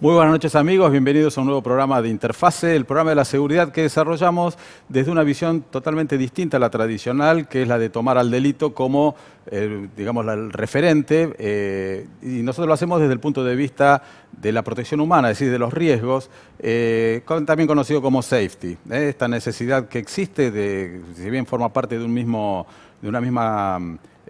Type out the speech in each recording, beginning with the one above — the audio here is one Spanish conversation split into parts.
Muy buenas noches amigos, bienvenidos a un nuevo programa de Interfase, el programa de la seguridad que desarrollamos desde una visión totalmente distinta a la tradicional, que es la de tomar al delito como, eh, digamos, el referente, eh, y nosotros lo hacemos desde el punto de vista de la protección humana, es decir, de los riesgos, eh, también conocido como safety, esta necesidad que existe, de, si bien forma parte de, un mismo, de una misma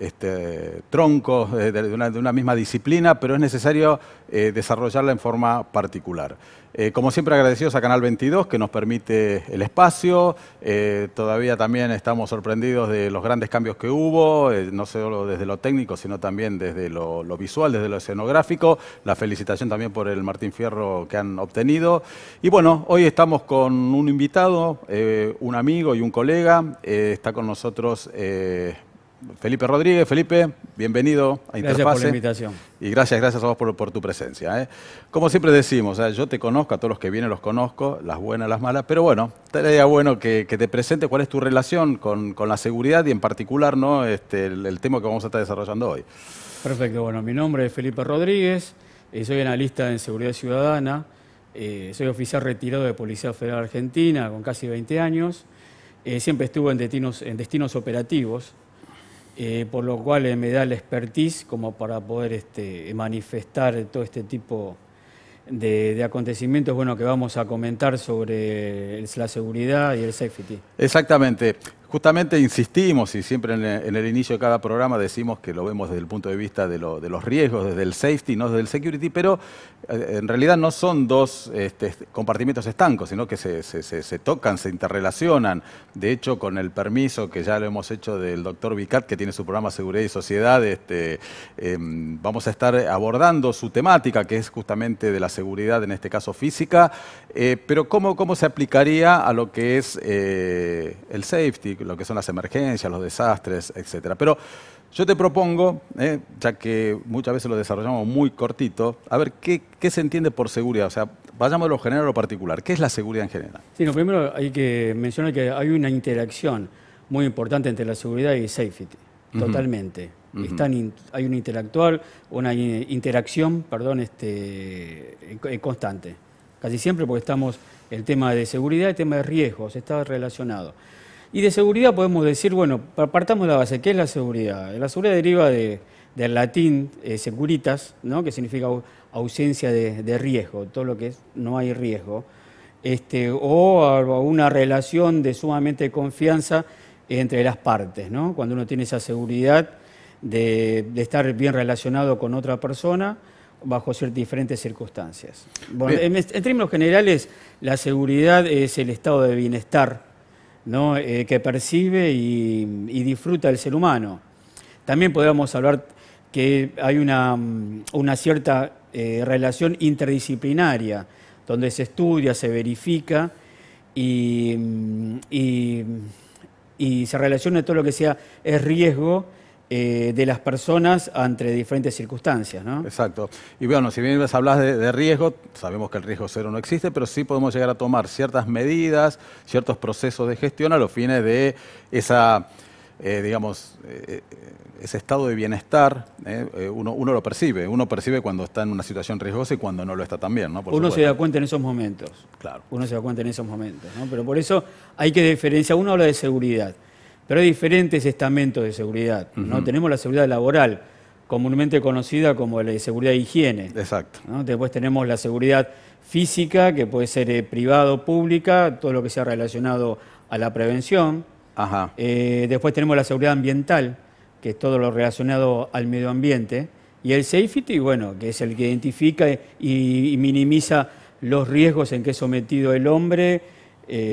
este, troncos de, una, misma disciplina, pero es necesario eh, desarrollarla en forma particular. Eh, como siempre agradecidos a Canal 22 que nos permite el espacio, eh, todavía también estamos sorprendidos de los grandes cambios que hubo, no solo desde lo técnico, sino también desde lo, lo, visual, desde lo escenográfico, la felicitación también por el Martín Fierro que han obtenido. Y bueno, hoy estamos con un invitado, un amigo y un colega, está con nosotros... Felipe Rodríguez. Felipe, bienvenido a Interfase. Gracias por la invitación. Y gracias, gracias a vos por, tu presencia. ¿eh? Como siempre decimos, ¿eh? yo te conozco, a todos los que vienen los conozco, las buenas, las malas, pero bueno, estaría bueno que, te presente cuál es tu relación con, la seguridad y en particular ¿no? Este, el, tema que vamos a estar desarrollando hoy. Perfecto, bueno, mi nombre es Felipe Rodríguez, eh, soy analista en seguridad ciudadana, soy oficial retirado de Policía Federal Argentina con casi 20 años, siempre estuve en destinos operativos, eh, por lo cual eh, me da la expertise como para poder este, manifestar todo este tipo de, acontecimientos bueno, que vamos a comentar sobre la seguridad y el safety. Exactamente. Justamente insistimos y siempre en el, inicio de cada programa decimos que lo vemos desde el punto de vista de, los riesgos, desde el safety, no desde el security, pero eh, en realidad no son dos este, compartimientos estancos, sino que se, tocan, se interrelacionan. De hecho, con el permiso que ya lo hemos hecho del doctor Vicat, que tiene su programa Seguridad y Sociedad, este, em, vamos a estar abordando su temática, que es justamente de la seguridad, en este caso física, eh, pero cómo, cómo se aplicaría a lo que es eh, el safety lo que son las emergencias, los desastres, etc. Pero yo te propongo, eh, ya que muchas veces lo desarrollamos muy cortito, a ver qué, se entiende por seguridad. O sea, vayamos de lo general a lo particular. ¿Qué es la seguridad en general? Sí, primero hay que mencionar que hay una interacción muy importante entre la seguridad y safety, totalmente. hay una una interacción, perdón, este, eh, constante. Casi siempre porque estamos, el tema de seguridad y el tema de riesgos está relacionado. Y de seguridad podemos decir, bueno, partamos de la base, ¿qué es la seguridad? La seguridad deriva del latín eh, securitas, ¿no? que significa ausencia de, riesgo, todo lo que es no hay riesgo, este, o una relación de sumamente confianza entre las partes, ¿no? cuando uno tiene esa seguridad de, estar bien relacionado con otra persona bajo ciertas diferentes circunstancias. en, términos generales, la seguridad es el estado de bienestar eh, que percibe y, disfruta el ser humano. También podemos hablar que hay una, mm, cierta eh, relación interdisciplinaria, donde se estudia, se verifica mm, y, y se relaciona todo lo que sea es riesgo eh, de las personas ante diferentes circunstancias. ¿no? Exacto. Y bueno, si bien hablas de, riesgo, sabemos que el riesgo cero no existe, pero sí podemos llegar a tomar ciertas medidas, ciertos procesos de gestión a los fines de esa, eh, digamos, eh, ese estado de bienestar. Uno, lo percibe, uno percibe cuando está en una situación riesgosa y cuando no lo está también. uno se da cuenta en esos momentos. Claro. Uno se da cuenta en esos momentos. Pero por eso hay que diferenciar, uno habla de seguridad. Pero hay diferentes estamentos de seguridad. Tenemos la seguridad laboral, comúnmente conocida como la de seguridad de higiene. Exacto. Después tenemos la seguridad física, que puede ser eh, privado, privada o pública, todo lo que sea relacionado a la prevención. Ajá. Eh, después tenemos la seguridad ambiental, que es todo lo relacionado al medio ambiente. Y el safety, bueno, que es el que identifica y minimiza los riesgos en que es sometido el hombre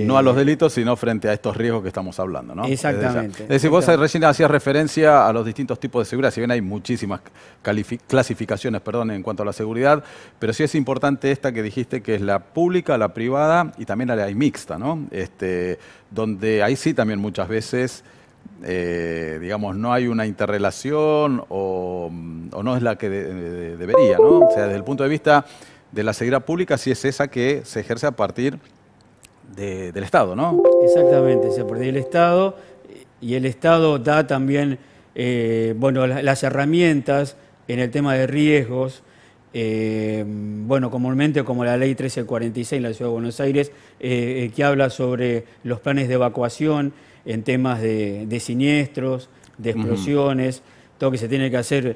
no a los eh, delitos, sino frente a estos riesgos que estamos hablando, ¿no? Exactamente. Es decir, vos recién hacías referencia a los distintos tipos de seguridad, si bien hay muchísimas clasificaciones perdón, en cuanto a la seguridad, pero sí es importante esta que dijiste que es la pública, la privada y también la hay mixta, ¿no? Este, donde ahí sí también muchas veces... Eh, digamos, no hay una interrelación o, no es la que debería, ¿no? O sea, desde el punto de vista de la seguridad pública, sí es esa que se ejerce a partir del Estado, ¿no? Exactamente, se perdido el Estado y el Estado da también eh, bueno, las, herramientas en el tema de riesgos. Eh, bueno, comúnmente como la ley 1346 en la Ciudad de Buenos Aires, eh, que habla sobre los planes de evacuación en temas de, siniestros, de explosiones, todo que se tiene que hacer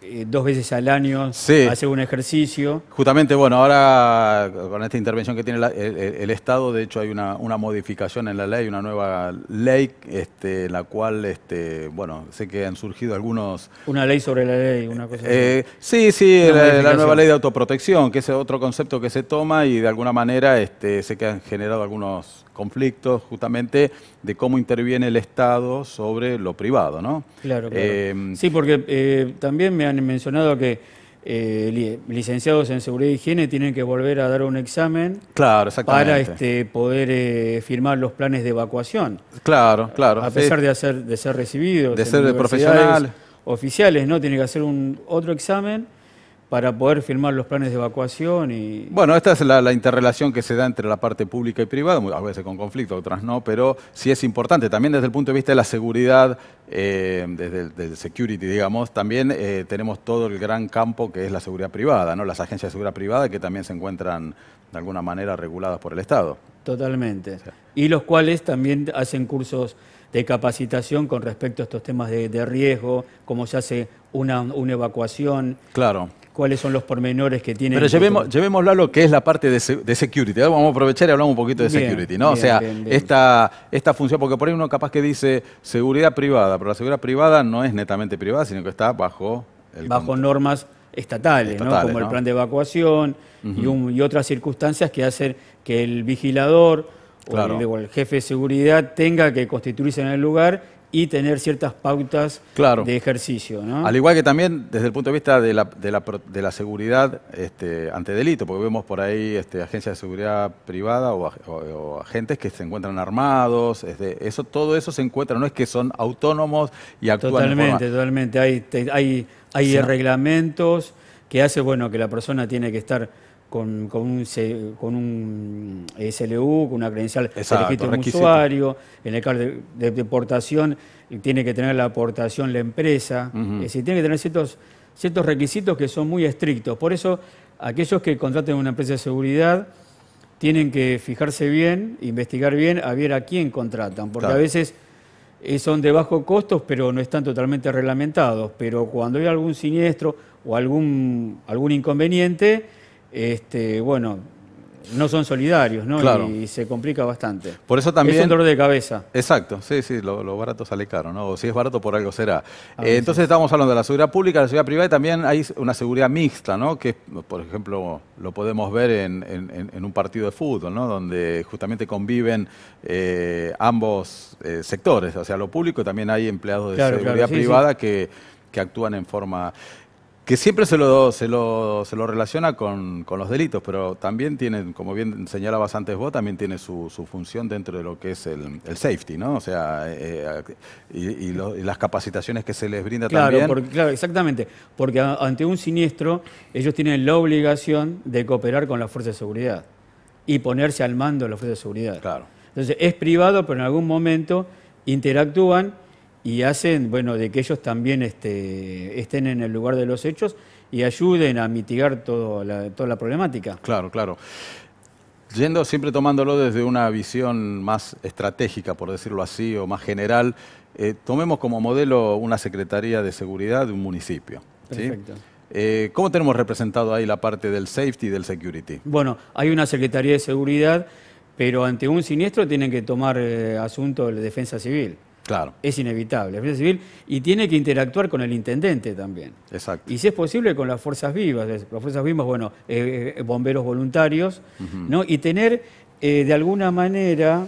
eh, dos veces al año hacer hace un ejercicio. Justamente, bueno, ahora con esta intervención que tiene el, Estado, de hecho hay una, modificación en la ley, una nueva ley, este, en la cual, este, bueno, sé que han surgido algunos... Una ley sobre la ley, una cosa así. Eh, sí, sí, la, nueva ley de autoprotección, que es otro concepto que se toma y de alguna manera este, sé que han generado algunos conflictos justamente de cómo interviene el Estado sobre lo privado, ¿no? Claro, em, sí, porque eh, también me han mencionado que eh, licenciados en seguridad y higiene tienen que volver a dar un examen claro, para este, poder eh, firmar los planes de evacuación. Claro, claro. A pesar de, hacer, de ser recibidos. De ser profesional. Oficiales, ¿no? Tienen que hacer un otro examen para poder firmar los planes de evacuación y... Bueno, esta es la, interrelación que se da entre la parte pública y privada, a veces con conflicto, otras no, pero sí es importante. También desde el punto de vista de la seguridad, eh, desde el security, digamos, también eh, tenemos todo el gran campo que es la seguridad privada, ¿no? las agencias de seguridad privada que también se encuentran de alguna manera reguladas por el Estado. Totalmente. Y los cuales también hacen cursos de capacitación con respecto a estos temas de, riesgo, cómo se hace una, una evacuación. Claro cuáles son los pormenores que tienen. Pero llevémoslo a lo que es la parte de, de security. vamos a aprovechar y hablamos un poquito de security, ¿no? o sea, Esta, esta función, porque por ahí uno capaz que dice seguridad privada, pero la seguridad privada no es netamente privada, sino que está bajo... bajo normas estatales, ¿no? como el plan de evacuación y otras circunstancias que hacen que el vigilador claro. o, el, jefe de seguridad tenga que constituirse en el lugar y tener ciertas pautas de ejercicio. Al igual que también desde el punto de vista de la, seguridad este, ante delito, porque vemos por ahí este, agencias de seguridad privada o, agentes que se encuentran armados, este, eso, todo eso se encuentra, no es que son autónomos y actúan Totalmente, totalmente, hay, hay, hay reglamentos que hace bueno, que la persona tiene que estar con, con, un, con eh, SLU, con una credencial de registro de usuario. En el caso de, deportación, tiene que tener la aportación la empresa. Es decir, tiene que tener ciertos, ciertos requisitos que son muy estrictos. Por eso, aquellos que contraten una empresa de seguridad tienen que fijarse bien, investigar bien, a ver a quién contratan. Porque a veces eh, son de bajo costos, pero no están totalmente reglamentados. Pero cuando hay algún siniestro o algún, algún inconveniente, este, bueno, no son solidarios, ¿no? Y, se complica bastante. Por eso también. Es un dolor de cabeza. Exacto, sí, sí, lo, barato sale caro, ¿no? O si es barato, por algo será. Eh, entonces estamos hablando de la seguridad pública, la seguridad privada y también hay una seguridad mixta, ¿no? Que, por ejemplo, lo podemos ver en, un partido de fútbol, ¿no? Donde justamente conviven eh, ambos eh, sectores, o sea, lo público y también hay empleados de seguridad privada que que actúan en forma que siempre se lo, se lo, se lo relaciona con, los delitos, pero también tiene, como bien señalabas antes vos, también tiene su, función dentro de lo que es el, safety, ¿no? O sea, eh, eh, y, las capacitaciones que se les brinda claro, también. claro, exactamente, porque ante un siniestro ellos tienen la obligación de cooperar con la Fuerza de seguridad y ponerse al mando de las fuerzas de seguridad. Claro. Entonces es privado, pero en algún momento interactúan y hacen, bueno, de que ellos también este, estén en el lugar de los hechos y ayuden a mitigar toda la problemática. Claro, claro. Yendo siempre tomándolo desde una visión más estratégica, por decirlo así, o más general, eh, tomemos como modelo una Secretaría de Seguridad de un municipio. Perfecto. Eh, ¿Cómo tenemos representado ahí la parte del safety y del security? Bueno, hay una Secretaría de Seguridad, pero ante un siniestro tienen que tomar eh, asunto de defensa civil. Claro. Es inevitable. Civil y tiene que interactuar con el intendente también. Exacto. Y si es posible con las fuerzas vivas. Las fuerzas vivas, bueno, eh, eh, bomberos voluntarios, ¿no? Y tener eh, de alguna manera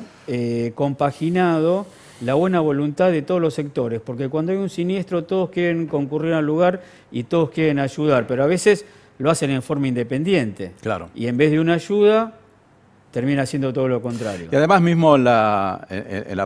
compaginado la buena voluntad de todos los sectores, porque cuando hay un siniestro todos quieren concurrir al lugar y todos quieren ayudar, pero a veces lo hacen en forma independiente. Claro. Y en vez de una ayuda, termina haciendo todo lo contrario. Y además mismo en la,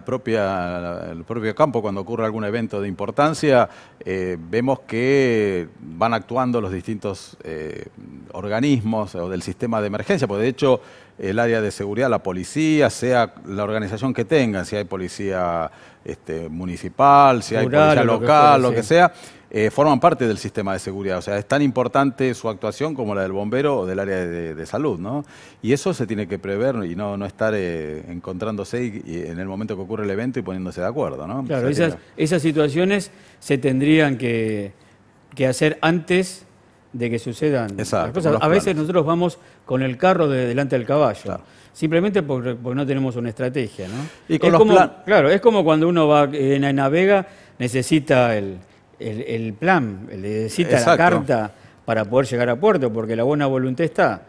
propia, el propio campo, cuando ocurre algún evento de importancia, eh, vemos que van actuando los distintos eh, organismos eh, o del sistema de emergencia, porque de hecho el área de seguridad, la policía, sea la organización que tengan, si hay policía este, municipal, si hay policía local, lo que, sea eh, forman parte del sistema de seguridad. O sea, es tan importante su actuación como la del bombero o del área de, salud, ¿no? Y eso se tiene que prever y no, estar eh, encontrándose en el momento que ocurre el evento y poniéndose de acuerdo, ¿no? Claro, esas, situaciones se tendrían que, hacer antes de que sucedan las cosas. A veces nosotros vamos con el carro delante del caballo, simplemente porque, no tenemos una estrategia. ¿no? Y Claro, es como cuando uno va eh, en navega, necesita el, el, el plan, necesita la carta para poder llegar a puerto, porque la buena voluntad está.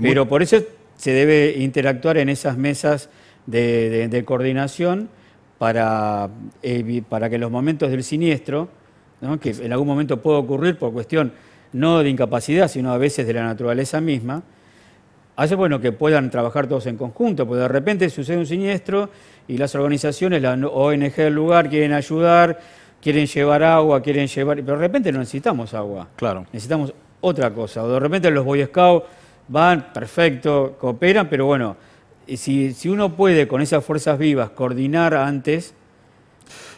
Pero por eso se debe interactuar en esas mesas de, coordinación para, para que los momentos del siniestro, que en algún momento puede ocurrir por cuestión no de incapacidad, sino a veces de la naturaleza misma, hace bueno que puedan trabajar todos en conjunto, porque de repente sucede un siniestro y las organizaciones, la ONG del lugar quieren ayudar, quieren llevar agua, quieren llevar, pero de repente no necesitamos agua. Claro. Necesitamos otra cosa. O de repente los Boy Scouts van, perfecto, cooperan, pero bueno, si, si uno puede con esas fuerzas vivas coordinar antes,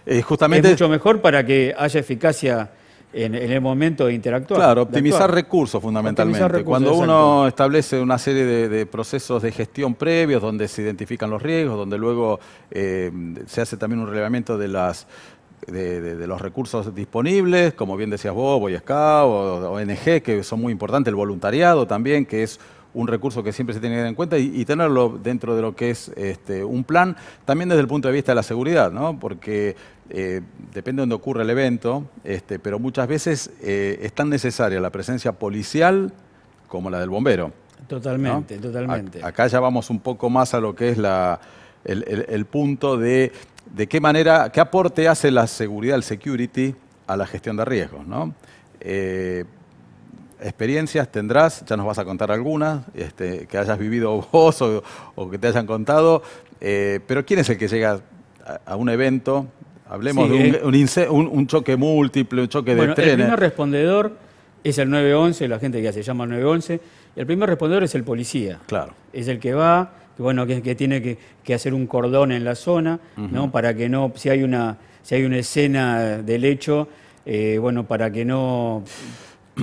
eh, justamente, es mucho mejor para que haya eficacia en, el momento de interactuar. Claro, optimizar recursos fundamentalmente. Cuando uno establece una serie de, procesos de gestión previos, donde se identifican los riesgos, donde luego eh, se hace también un relevamiento de las de, los recursos disponibles, como bien decías vos, Boy o, ONG, que son muy importantes, el voluntariado también, que es un recurso que siempre se tiene que tener en cuenta y, tenerlo dentro de lo que es este, un plan, también desde el punto de vista de la seguridad, ¿no? porque eh, depende de dónde ocurre el evento, este, pero muchas veces eh, es tan necesaria la presencia policial como la del bombero. Totalmente, totalmente. acá ya vamos un poco más a lo que es la, el punto de de qué manera, qué aporte hace la seguridad, el security, a la gestión de riesgos. ¿no? Eh, experiencias tendrás, ya nos vas a contar algunas, este, que hayas vivido vos o, que te hayan contado, eh, pero ¿quién es el que llega a, un evento? Hablemos de eh. un, choque múltiple, un choque de trenes. El primer respondedor es el 911, la gente que se llama 911, el primer respondedor es el policía. Claro. Es el que va, que bueno, que, tiene que, hacer un cordón en la zona, ¿no? Para que no, si hay una, si hay una escena del hecho, eh, bueno, para que no,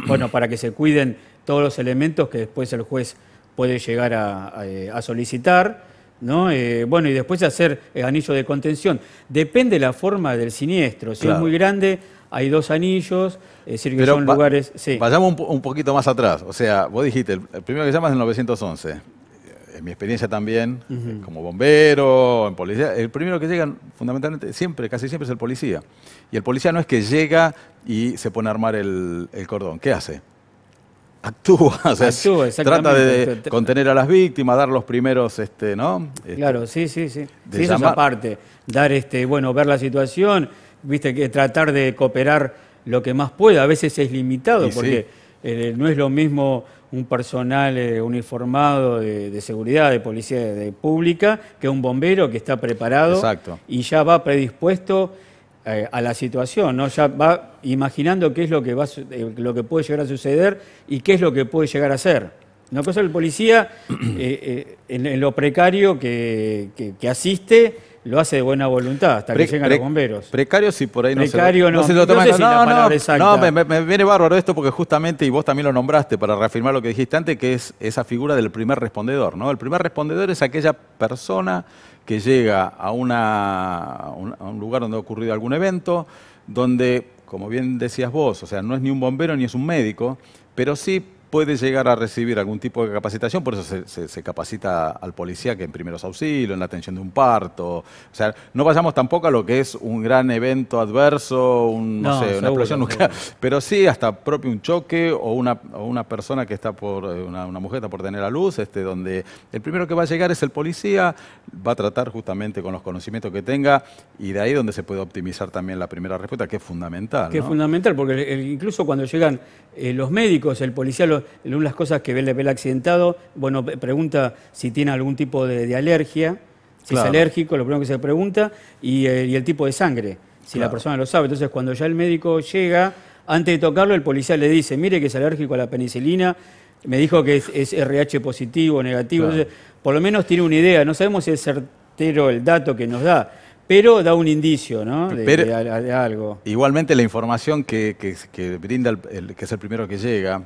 bueno, para que se cuiden todos los elementos que después el juez puede llegar a, eh, solicitar, ¿no? Eh, bueno, y después hacer el anillo de contención. Depende la forma del siniestro. Si es muy grande, hay dos anillos, es decir, que son lugares... Vayamos un, poquito más atrás. O sea, vos dijiste, el, primero que llamas es el 911 mi experiencia también, como bombero, en policía, el primero que llegan, fundamentalmente, siempre, casi siempre es el policía. Y el policía no es que llega y se pone a armar el, cordón. ¿Qué hace? Actúa, o sea, trata de contener a las víctimas, dar los primeros, este, ¿no? Este, claro, sí, sí, sí. De eso es dar, este, bueno, ver la situación, viste que tratar de cooperar lo que más pueda, a veces es limitado porque eh, no es lo mismo un personal eh, uniformado de, seguridad, de policía de, pública, que un bombero que está preparado y ya va predispuesto eh, a la situación, ¿no? Ya va imaginando qué es lo que, va, eh, lo que puede llegar a suceder y qué es lo que puede llegar a ser. Una cosa el policía en, lo precario que asiste lo hace de buena voluntad hasta que llegan los bomberos. Precario si por ahí no se, no, no se No, no, no, me, viene bárbaro esto porque justamente, y vos también lo nombraste para reafirmar lo que dijiste antes, que es esa figura del primer respondedor. ¿no? El primer respondedor es aquella persona que llega a, una, a un lugar donde ha ocurrido algún evento, donde, como bien decías vos, o sea, no es ni un bombero ni es un médico, pero sí puede llegar a recibir algún tipo de capacitación, por eso se, capacita al policía que en primeros auxilios, en la atención de un parto. O sea, no vayamos tampoco a lo que es un gran evento adverso, un, no, sé, una explosión nuclear, pero sí hasta propio un choque o una, o una persona que está por, eh, una, una, mujer está por tener a luz, este, donde el primero que va a llegar es el policía, va a tratar justamente con los conocimientos que tenga y de ahí donde se puede optimizar también la primera respuesta, que es fundamental. Que es fundamental, porque incluso cuando llegan eh, los médicos, el policía los una de las cosas que ve el accidentado, bueno, pregunta si tiene algún tipo de, alergia, si es alérgico, lo primero que se pregunta, y, eh, el tipo de sangre, si la persona lo sabe. Entonces, cuando ya el médico llega, antes de tocarlo, el policía le dice, mire que es alérgico a la penicilina, me dijo que es, RH positivo o negativo. por lo menos tiene una idea. No sabemos si es certero el dato que nos da, pero da un indicio ¿no? de, algo. Igualmente la información que, brinda, que es el primero que llega,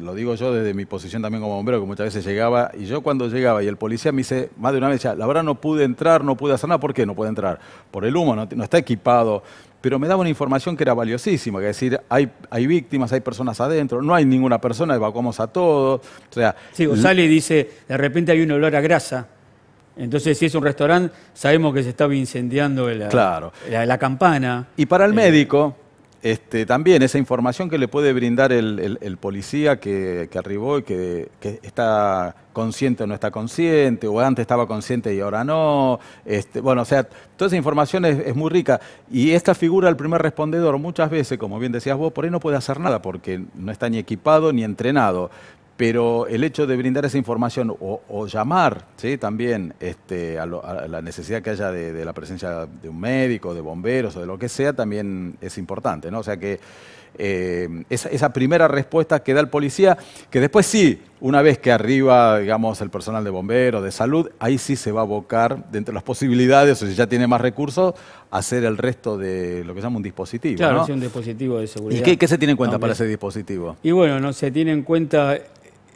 lo digo yo desde mi posición también como bombero, que muchas veces llegaba, y yo cuando llegaba y el policía me dice, más de una vez, la verdad no pude entrar, no pude hacer nada, ¿por qué no pude entrar? Por el humo, no, está equipado, pero me daba una información que era valiosísima, que es decir, hay, hay víctimas, hay personas adentro, no hay ninguna persona, evacuamos a todos. O sea, sí, o sale y dice, de repente hay un olor a grasa. Entonces, si es un restaurante, sabemos que se estaba incendiando la, claro. la, campana. Y para el eh, médico, este, también esa información que le puede brindar el, policía que, arribó y que, está consciente o no está consciente, o antes estaba consciente y ahora no. Este, bueno, o sea, toda esa información es, muy rica. Y esta figura el primer respondedor muchas veces, como bien decías vos, por ahí no puede hacer nada porque no está ni equipado ni entrenado. Pero el hecho de brindar esa información o, llamar ¿sí? también este, a, la necesidad que haya de, la presencia de un médico, de bomberos o de lo que sea, también es importante. ¿no? O sea que eh, esa, primera respuesta que da el policía, que después sí, una vez que arriba, digamos, el personal de bomberos, de salud, ahí sí se va a abocar, dentro de las posibilidades, o si ya tiene más recursos, hacer el resto de lo que se llama un dispositivo. Claro, ¿no? un dispositivo de seguridad. ¿Y qué, se tiene en cuenta para ese dispositivo? Y bueno, no se tiene en cuenta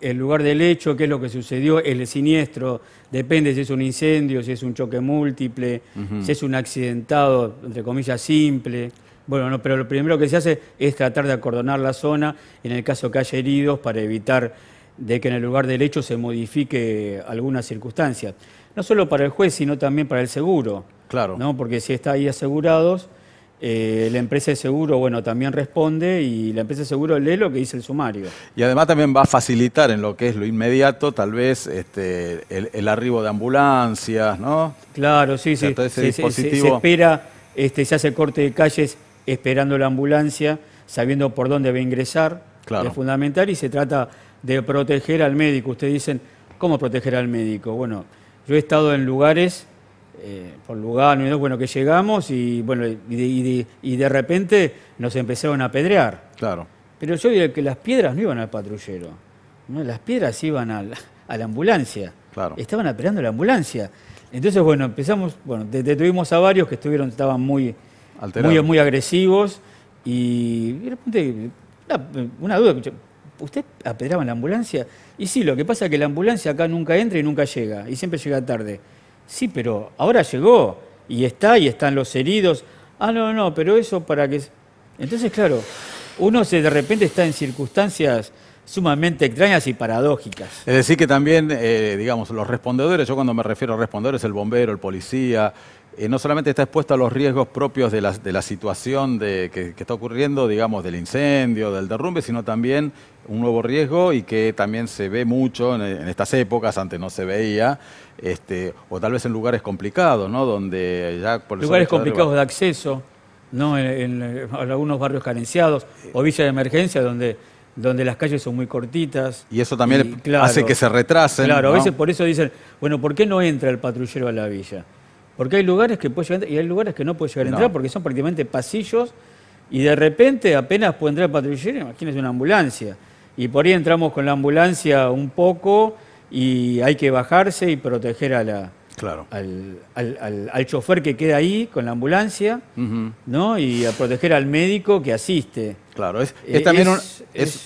el lugar del hecho, qué es lo que sucedió, el siniestro, depende si es un incendio, si es un choque múltiple, si es un accidentado, entre comillas, simple. Bueno, no, pero lo primero que se hace es tratar de acordonar la zona en el caso que haya heridos para evitar de que en el lugar del hecho se modifique alguna circunstancia. No solo para el juez, sino también para el seguro. Claro. ¿no? Porque si está ahí asegurados, eh, la empresa de seguro, bueno, también responde y la empresa de seguro lee lo que dice el sumario. Y además también va a facilitar en lo que es lo inmediato, tal vez este, el, arribo de ambulancias, ¿no? Claro, sí, sí. se, espera, este, se hace corte de calles esperando la ambulancia, sabiendo por dónde va a ingresar. Claro. Es fundamental y se trata de proteger al médico. Ustedes dicen, ¿cómo proteger al médico? Bueno, yo he estado en lugares eh, por lugar, bueno, que llegamos y bueno, y de, repente nos empezaron a apedrear. Claro. Pero yo vi que las piedras no iban al patrullero, ¿no? las piedras iban a la, ambulancia. Claro. Estaban esperando la ambulancia. Entonces, bueno, empezamos, bueno, detuvimos a varios que estuvieron, estaban muy, muy, muy, agresivos y una, ah, una duda, ¿usted apedraba en la ambulancia? Y sí, lo que pasa es que la ambulancia acá nunca entra y nunca llega, y siempre llega tarde. Sí, pero ahora llegó y está y están los heridos. Ah, no, no, pero eso para que... Entonces, claro, uno se, de repente está en circunstancias sumamente extrañas y paradójicas. Es decir, que también, eh, digamos, los respondedores, yo cuando me refiero a respondedores, el bombero, el policía, eh, no solamente está expuesto a los riesgos propios de la, de la situación de, que, está ocurriendo, digamos, del incendio, del derrumbe, sino también un nuevo riesgo y que también se ve mucho en, estas épocas, antes no se veía, este, o tal vez en lugares complicados, ¿no? Donde ya por Lugares complicados de, acceso, ¿no? En, en, algunos barrios carenciados eh, o villas de emergencia donde donde las calles son muy cortitas. Y eso también hace que se retrasen. Claro, a veces por eso dicen, bueno, ¿por qué no entra el patrullero a la villa? Porque hay lugares que puede llegar y hay lugares que no puede llegar a entrar porque son prácticamente pasillos y de repente apenas puede entrar el patrullero, imagínense una ambulancia. Y por ahí entramos con la ambulancia un poco y hay que bajarse y proteger a la, claro. al, al, al, chofer que queda ahí con la ambulancia, ¿no? Y a proteger al médico que asiste. Claro, es, eh, también es,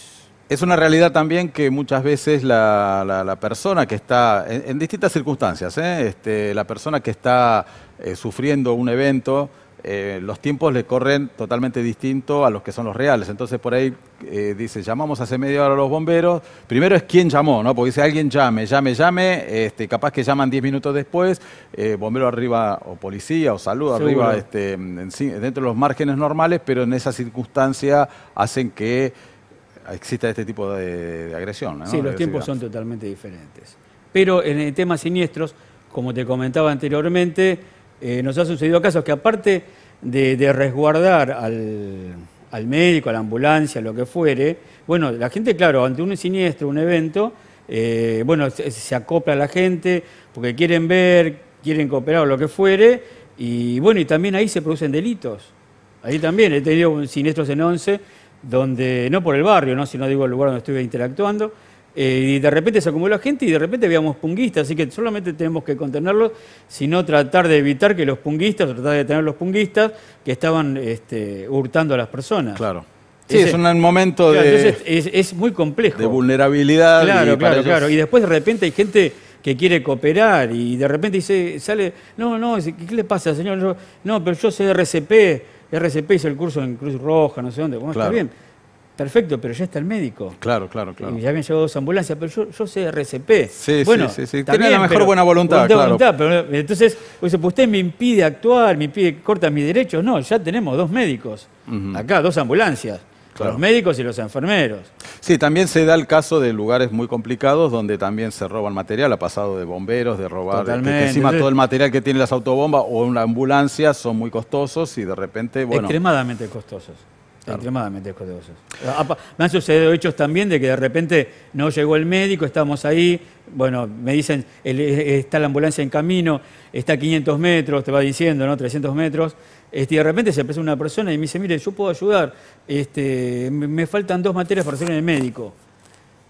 es, una realidad también que muchas veces la, la, persona que está, en, distintas circunstancias, ¿eh? Este, la persona que está eh, sufriendo un evento eh, los tiempos le corren totalmente distinto a los que son los reales. Entonces por ahí eh, dice, llamamos hace media hora a los bomberos. Primero es quién llamó, ¿no? Porque dice alguien llame, llame, llame, este, capaz que llaman 10 minutos después, eh, bombero arriba o policía o salud arriba, este, dentro de los márgenes normales, pero en esa circunstancia hacen que exista este tipo de, agresión. Sí, los tiempos son totalmente diferentes. Pero en el tema siniestros, como te comentaba anteriormente, eh, nos ha sucedido casos que aparte de, resguardar al, médico, a la ambulancia, lo que fuere, bueno, la gente, claro, ante un siniestro, un evento, eh, bueno, se, acopla a la gente porque quieren ver, quieren cooperar o lo que fuere, y bueno, y también ahí se producen delitos. Ahí también he tenido un siniestro en once, donde, no por el barrio, ¿no? sino digo el lugar donde estuve interactuando, eh, y de repente se acumuló gente y de repente veíamos punguistas, así que solamente tenemos que contenerlos, sino tratar de evitar que los punguistas, tratar de detener los punguistas que estaban este, hurtando a las personas. Claro. Sí, es un momento de. es, muy complejo. De vulnerabilidad. Claro, claro, claro. Y después de repente hay gente que quiere cooperar y de repente dice, sale, no, no, ¿qué le pasa, señor? no, pero yo soy RCP, RCP hice el curso en Cruz Roja, no sé dónde. Bueno, está bien Perfecto, pero ya está el médico. Claro, claro, claro. Y ya han llevado dos ambulancias, pero yo, yo sé RCP. Sí, sí, sí. sí. Tenía la mejor buena voluntad, pero, entonces, pues usted me impide actuar, me impide, corta mis derechos. No, ya tenemos dos médicos. Acá, dos ambulancias. Los médicos y los enfermeros. Sí, también se da el caso de lugares muy complicados donde también se roban material. Ha pasado de bomberos, de robar. Este, encima todo el material que tienen las autobombas o una ambulancia son muy costosos y de repente. Bueno, extremadamente costosos. Extremadamente Me han sucedido hechos también de que de repente no llegó el médico, estábamos ahí, bueno, me dicen, está la ambulancia en camino, está a 500 metros, te va diciendo, ¿no? 300 metros. Este, y de repente se aparece una persona y me dice, mire, yo puedo ayudar, este, me faltan dos materias para ser en el médico.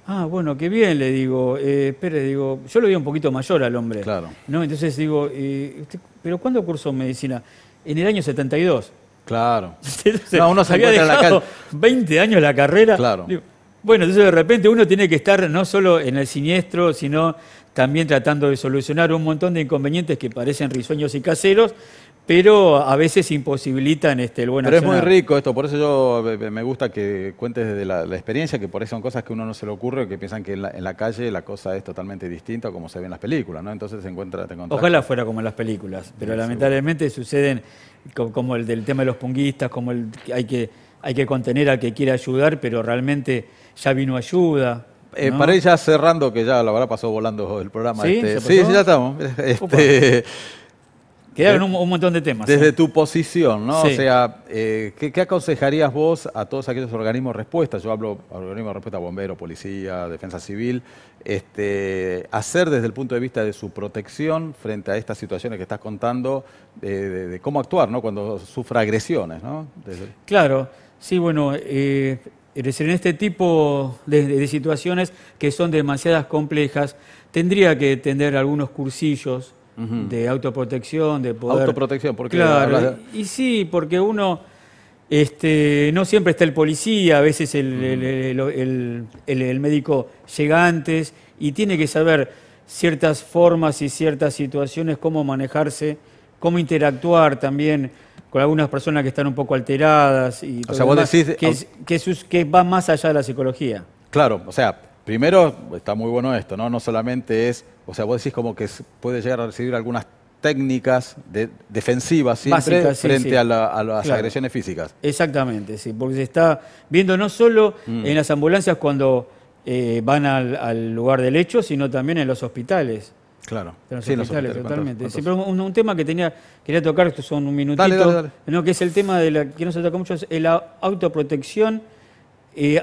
Ah, bueno, qué bien, le digo. Eh, espere, digo, yo lo vi un poquito mayor al hombre. Claro. ¿no? Entonces digo, eh, ¿pero cuándo cursó medicina? En el año 72. Claro. había dejado 20 años la carrera. Claro. Bueno, entonces de repente uno tiene que estar no solo en el siniestro, sino también tratando de solucionar un montón de inconvenientes que parecen risueños y caseros, pero a veces imposibilitan este, el buen Pero es muy rico esto, por eso yo eh, eh, me gusta que cuentes desde la, experiencia, que por eso son cosas que uno no se le ocurre, que piensan que en la, calle la cosa es totalmente distinta a como se ve en las películas, ¿no? Entonces se encuentra, Ojalá fuera como en las películas, pero lamentablemente suceden como, el del tema de los punguistas, como el hay que, hay que contener al que quiere ayudar, pero realmente ya vino ayuda, eh, Para ir ya cerrando, que ya la verdad pasó volando el programa. Sí, este, sí, ya estamos. Este, Quedaron un, montón de temas. Desde ¿eh? tu posición, ¿no? O sea, eh, ¿qué, aconsejarías vos a todos aquellos organismos respuesta? Yo hablo organismos de respuesta, bomberos, policía, defensa civil, este, hacer desde el punto de vista de su protección frente a estas situaciones que estás contando, de, cómo actuar, ¿no? Cuando sufra agresiones, ¿no? Claro, sí, bueno, eh, en este tipo de, de situaciones que son demasiadas complejas, tendría que tener algunos cursillos de autoprotección, de poder... Autoprotección, porque... Claro, y sí, porque uno... Este, no siempre está el policía, a veces el, médico llega antes y tiene que saber ciertas formas y ciertas situaciones, cómo manejarse, cómo interactuar también con algunas personas que están un poco alteradas. Y o Que, que, va más allá de la psicología. Claro, o sea, primero está muy bueno esto, ¿no? No solamente es o sea, vos decís como que puede llegar a recibir algunas técnicas defensivas siempre frente A, las agresiones físicas. Exactamente, sí, porque se está viendo no solo mm. en las ambulancias cuando eh, van al, lugar del hecho, sino también en los hospitales. Claro. En los hospitales, totalmente. un, tema que tenía, quería tocar, esto son un minutito, ¿no? que es el tema de la, que nos ataca mucho, es la autoprotección eh,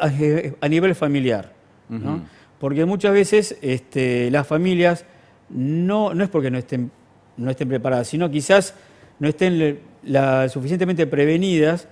a, nivel familiar. ¿no? Porque muchas veces este, las familias no, no es porque no estén, no estén preparadas, sino quizás no estén la, suficientemente prevenidas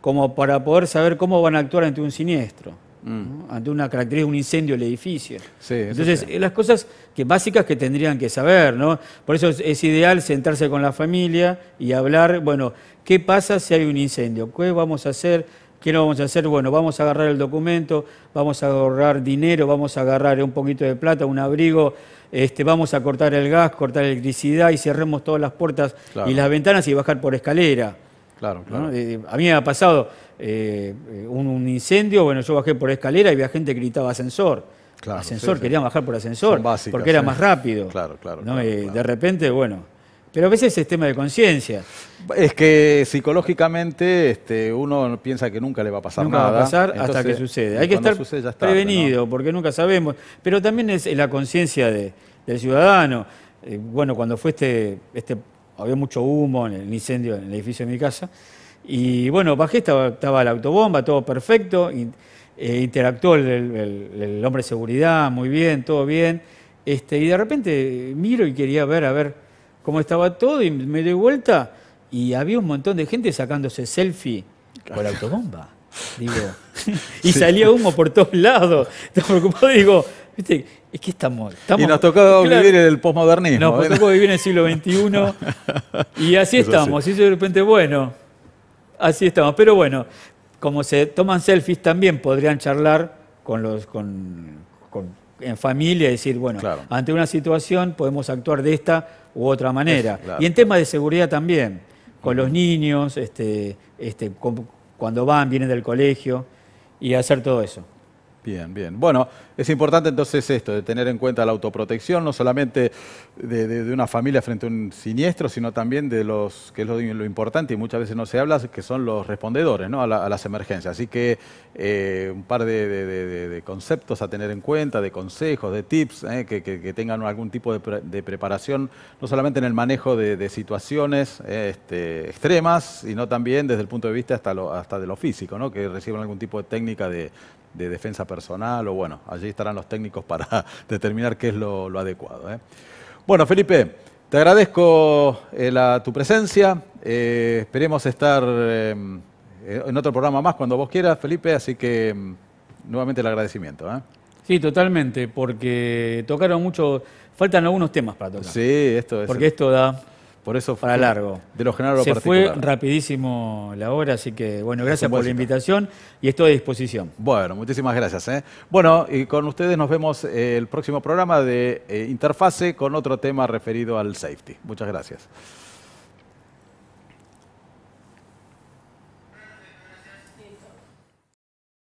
como para poder saber cómo van a actuar ante un siniestro, mm. ante una característica, un incendio del edificio. Entonces, eh, las cosas que, básicas que tendrían que saber, ¿no? Por eso es, ideal sentarse con la familia y hablar, bueno, ¿qué pasa si hay un incendio? ¿Qué vamos a hacer? ¿Qué no vamos a hacer? Bueno, vamos a agarrar el documento, vamos a ahorrar dinero, vamos a agarrar un poquito de plata, un abrigo, este, vamos a cortar el gas, cortar electricidad y cerremos todas las puertas y las ventanas y bajar por escalera. Claro, claro. Eh, a mí me ha pasado eh, un, incendio, bueno, yo bajé por escalera y había gente que gritaba ascensor. ascensor, querían bajar por ascensor, porque era más rápido. Claro, claro. ¿no? Eh, de repente, bueno, pero a veces es tema de conciencia. Es que psicológicamente este, uno piensa que nunca le va a pasar nunca nada. va a pasar hasta que sucede. Hay que estar prevenido, porque nunca sabemos. Pero también es la conciencia del ciudadano. Eh, bueno, cuando fue este, este, había mucho humo en el incendio en el edificio de mi casa. Y bueno, bajé, estaba, la autobomba, todo perfecto. Eh, interactuó el, hombre de seguridad, muy bien, todo bien. Este, y de repente miro y quería ver, a ver cómo estaba todo y me doy vuelta y había un montón de gente sacándose selfie por autobomba. y salía humo por todos lados. Estaba digo, ¿viste? es que estamos, estamos Y nos tocó vivir el postmodernismo. Nos ¿eh? tocó vivir en el siglo XXI y así estamos. Y de repente, bueno, así estamos. Pero bueno, como se toman selfies, también podrían charlar con los, en familia y decir, bueno, ante una situación podemos actuar de esta u otra manera. Y en temas de seguridad también, con los niños, este, este, cuando van, vienen del colegio, y hacer todo eso. Bien, bien. Bueno, es importante entonces esto, de tener en cuenta la autoprotección, no solamente de, una familia frente a un siniestro, sino también de los, que es lo, lo, importante y muchas veces no se habla, que son los respondedores ¿no? a, las emergencias. Así que eh, un par de, conceptos a tener en cuenta, de consejos, de tips, ¿eh? que, tengan algún tipo de, preparación, no solamente en el manejo de, situaciones este, extremas, sino también desde el punto de vista hasta, lo, hasta de lo físico, que reciban algún tipo de técnica de, defensa personal personal o bueno, allí estarán los técnicos para determinar qué es lo, adecuado. ¿eh? Bueno, Felipe, te agradezco eh, tu presencia. Eh, esperemos estar en otro programa más cuando vos quieras, Felipe, así que mm, nuevamente el agradecimiento. Sí, totalmente, porque tocaron mucho, faltan algunos temas para tocar. Sí, esto es. Porque esto da por eso fue para largo. de los generales Se fue rapidísimo la hora, así que bueno, gracias por la invitación y estoy a disposición. Bueno, muchísimas gracias. ¿eh? Bueno, y con ustedes nos vemos eh, el próximo programa de eh, Interfase con otro tema referido al safety. Muchas gracias.